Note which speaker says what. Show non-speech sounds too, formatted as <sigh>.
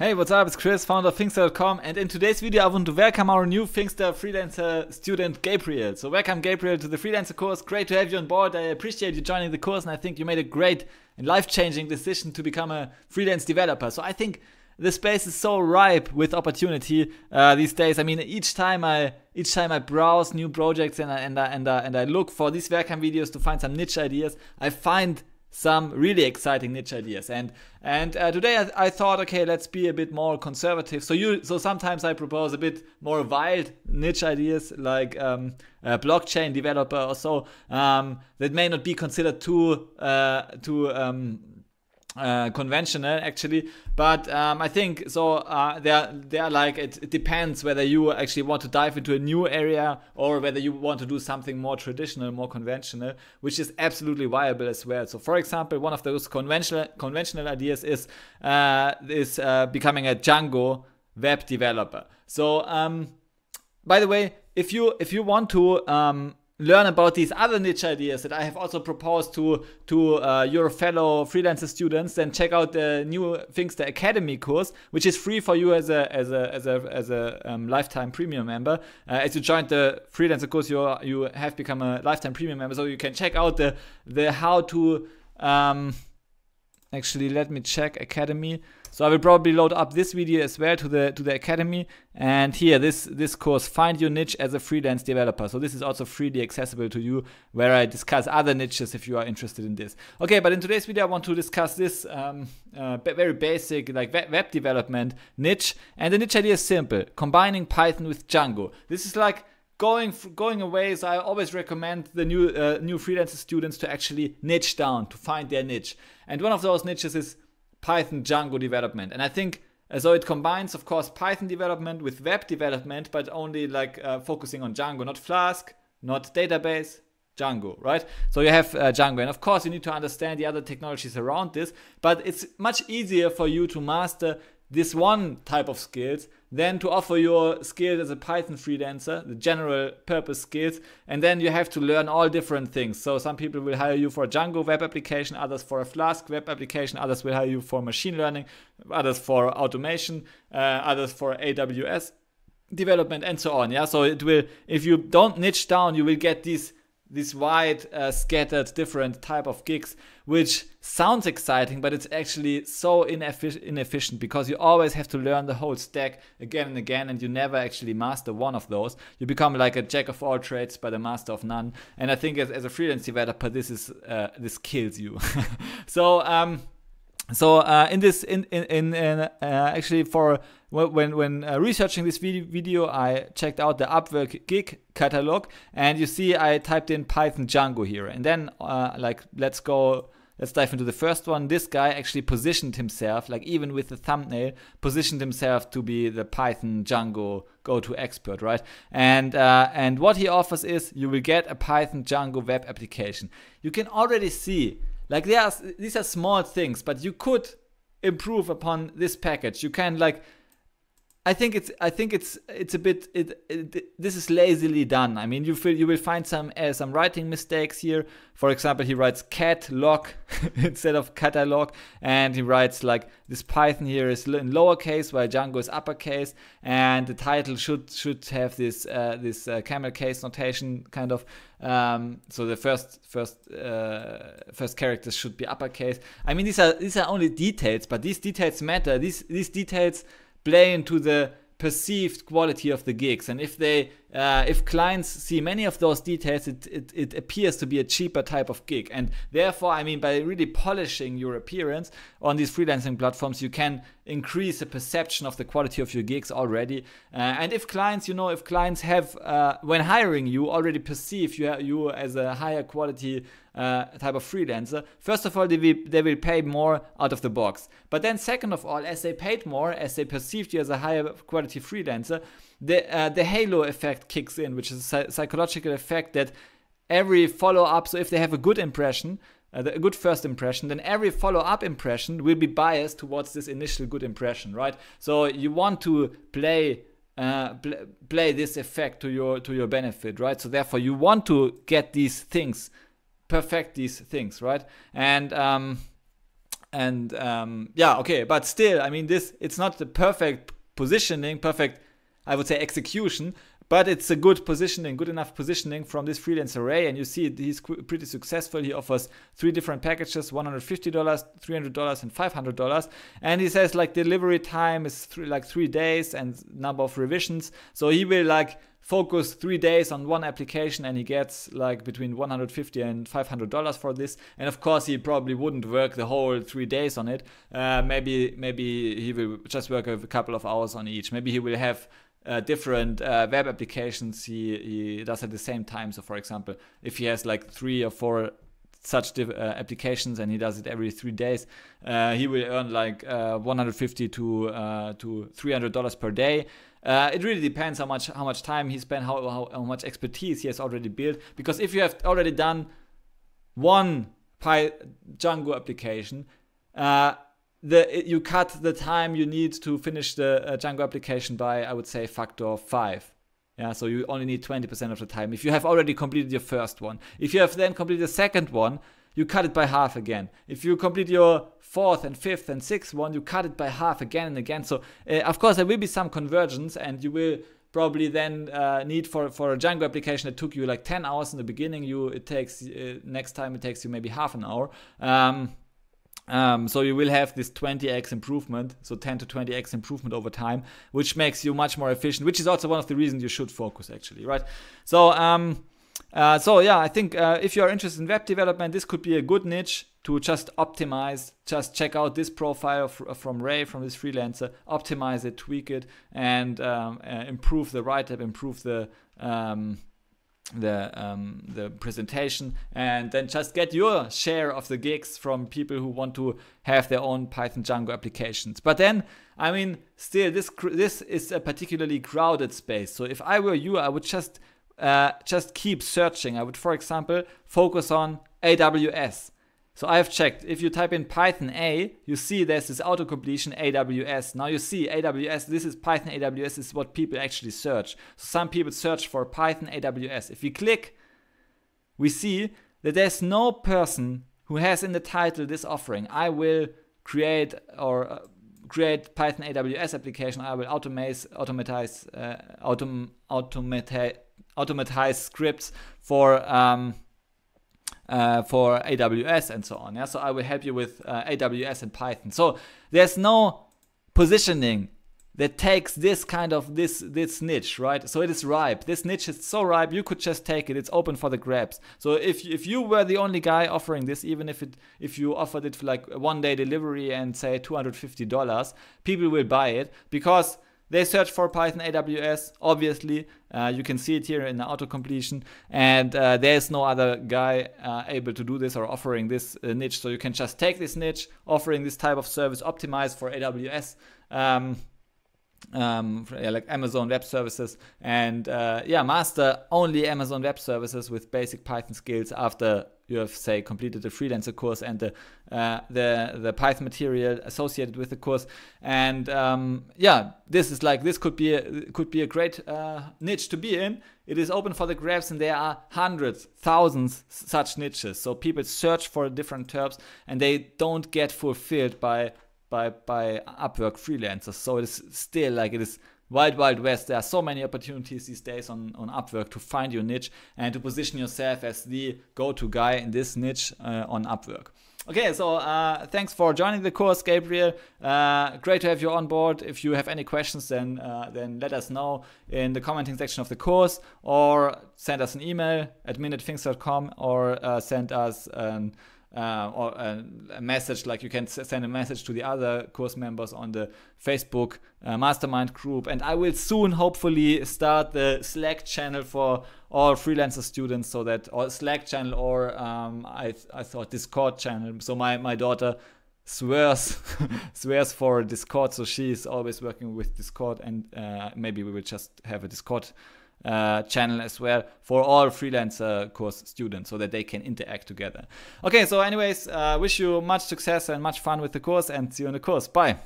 Speaker 1: Hey, what's up? It's Chris, founder of Thinkster.com, and in today's video, I want to welcome our new Thinkster freelancer student, Gabriel. So, welcome, Gabriel, to the freelancer course. Great to have you on board. I appreciate you joining the course, and I think you made a great and life changing decision to become a freelance developer. So, I think the space is so ripe with opportunity uh, these days. I mean, each time I each time I browse new projects and I, and I, and I, and I look for these welcome videos to find some niche ideas, I find some really exciting niche ideas. And and uh, today I, I, thought, okay, let's be a bit more conservative. So you so sometimes I propose a bit more wild niche ideas like um, a blockchain developer or so um, that may not be considered too uh, too um, uh, conventional actually but um, i think so uh, they're they're like it, it, depends whether you actually want to dive into a new area or whether you want to do something more traditional more conventional which is absolutely viable as well so for example one of those conventional conventional ideas is uh, is uh, becoming a django web developer so um, by the way if you if you want to um, learn about these other niche ideas that I have also proposed to to uh, your fellow freelancer students, then check out the new things the Academy course, which is free for you as a as a as a as a um, lifetime premium member. Uh, as you joined the freelancer course, you are, you have become a lifetime premium member, so you can check out the the how to um, actually let me check academy so i will probably load up this video as well to the to the academy and here this this course find your niche as a freelance developer so this is also freely accessible to you where i discuss other niches if you are interested in this okay but in today's video i want to discuss this um, uh, very basic like web development niche and the niche idea is simple combining python with django this is like going going away. is I always recommend the new uh, new freelancer students to actually niche down to find their niche. And one of those niches is Python Django development. And I think uh, so it combines, of course, Python development with web development, but only like uh, focusing on Django, not Flask, not database, Django, right? So you have uh, Django, and of course you need to understand the other technologies around this, but it's much easier for you to master this one type of skills then to offer your skills as a Python freelancer, the general purpose skills, and then you have to learn all different things. So some people will hire you for a Django web application, others for a Flask web application, others will hire you for machine learning, others for automation, uh, others for AWS development, and so on. Yeah, so it will if you don't niche down, you will get these these wide uh, scattered different type of gigs which sounds exciting but it's actually so ineffic inefficient because you always have to learn the whole stack again and again and you never actually master one of those you become like a jack of all trades but a master of none and i think as, as a freelance developer this is uh, this kills you <laughs> so um so uh, in this in in, in, in uh, uh, actually for when when uh, researching this video, I checked out the Upwork gig catalog, and you see I typed in Python Django here, and then uh, like let's go. Let's dive into the first one. This guy actually positioned himself, like even with the thumbnail, positioned himself to be the Python Django go-to expert, right? And uh, and what he offers is you will get a Python Django web application. You can already see, like there are, these are small things, but you could improve upon this package. You can like I think it's I think it's it's a bit it, it, this is lazily done. I mean, you feel you will find some uh, some writing mistakes here. For example, he writes catalog <laughs> instead of catalog, and he writes like this Python here is in lowercase while Django is uppercase, and the title should should have this uh, this uh, camel case notation kind of. Um, so the first first uh, first characters should be uppercase. I mean, these are these are only details, but these details matter. These these details play into the perceived quality of the gigs and if they uh, if clients see many of those details, it, it, it, appears to be a cheaper type of gig. And therefore, I mean, by really polishing your appearance on these freelancing platforms, you can increase the perception of the quality of your gigs already. Uh, and if clients, you know, if clients have, uh, when hiring you, already perceive you, you as a higher quality uh, type of freelancer, first of all, they will, they will pay more out of the box. But then, second of all, as they paid more, as they perceived you as a higher quality freelancer, the, uh, the halo effect kicks in, which is a psychological effect that every follow up, so if they have a good impression, uh, a good first impression, then every follow up impression will be biased towards this initial good impression, right? So you want to play. Uh, pl play this effect to your to your benefit, right? So therefore, you want to get these things, perfect these things, right? And um, and um, yeah, okay, but still, I mean, this it's not the perfect positioning, perfect I would say execution, but it's a good positioning, good enough positioning from this freelance array. And you see he's pretty successful. He offers three different packages, $150, $300, and $500. And he says like delivery time is like three days and number of revisions. So he will like focus three days on one application and he gets like between 150 and 500 dollars for this and of course he probably wouldn't work the whole three days on it uh, maybe maybe he will just work a couple of hours on each maybe he will have uh, different uh, web applications he, he does at the same time. So, for example, if he has like three or four such div- uh, applications and he does it every three days, uh, he will earn like uh, 150 to uh, to 300 dollars per day. it really depends how much how much time he spent, how, how how much expertise he has already built. Because if you have already done one Py- Django application, the you cut the time you need to finish the uh, Django application by I would say factor five. Yeah, so you only need 20% of the time. If you have already completed your first one, if you have then completed the second one, you cut it by half again. If you complete your fourth and fifth and sixth one, you cut it by half again and again. So uh, of course there will be some convergence, and you will probably then uh, need for for a Django application that took you like 10 hours in the beginning. You it takes uh, next time it takes you maybe half an hour. Um, um, so you will have this 20x improvement, so 10 to 20x improvement over time, which makes you much more efficient, which is also one of the reasons you should focus actually, right? So, um, uh, so yeah, I think uh, if you are interested in web development, this could be a good niche to just optimize. Just check out this profile from Ray, from this freelancer, optimize it, tweak it, and um, uh, improve the write-up, improve the um, the um, the presentation and then just get your share of the gigs from people who want to have their own Python Django applications. But then, I mean, still this this is a particularly crowded space. So if I were you, I would just uh, just keep searching. I would, for example, focus on AWS so I've checked. If you type in Python A, you see there's this auto completion AWS. Now you see AWS, this is Python AWS, this is what people actually search. So some people search for Python AWS. If we click, we see that there's no person who has in the title this offering. I will create or uh, create Python AWS application. I will automate, automatize, uh, autom automatize, automatize scripts for um, uh, for AWS and so on. Yeah, so I will help you with uh, AWS and Python. So there's no positioning that takes this kind of this this niche right so it is ripe this niche is so ripe you could just take it it's open for the grabs so if if you were the only guy offering this even if it if you offered it for like one day delivery and say 250 dollars people will buy it because they search for Python AWS, obviously. Uh, you can see it here in the auto completion. And uh, there's no other guy uh, able to do this or offering this uh, niche. So you can just take this niche, offering this type of service optimized for AWS. Um, um, yeah, like Amazon Web Services, and uh, yeah, master only Amazon Web Services with basic Python skills after you have say completed the freelancer course and the uh, the the Python material associated with the course. And um, yeah, this is like this could be a, could be a great uh, niche to be in. It is open for the grabs, and there are hundreds, thousands such niches. So people search for different terms, and they don't get fulfilled by by by Upwork freelancers. So it is still like it is wild, wild west. There are so many opportunities these days on, on Upwork to find your niche and to position yourself as the go to guy in this niche uh, on Upwork. Okay, so uh, thanks for joining the course, Gabriel. Uh, great to have you on board. If you have any questions, then uh, then let us know in the commenting section of the course, or send us an email at minutethings.com, or uh, send us an uh, or a, a, message like you can send a message to the other course members on the facebook uh, mastermind group and i will soon hopefully start the slack channel for all freelancer students so that or slack channel or um, I, I thought discord channel so my, my daughter swears <laughs> swears for discord so she is always working with discord and uh, maybe we will just have a discord uh, channel as well for all freelancer course students so that they can interact together. Okay, so anyways, uh, wish you much success and much fun with the course and see you in the course. Bye.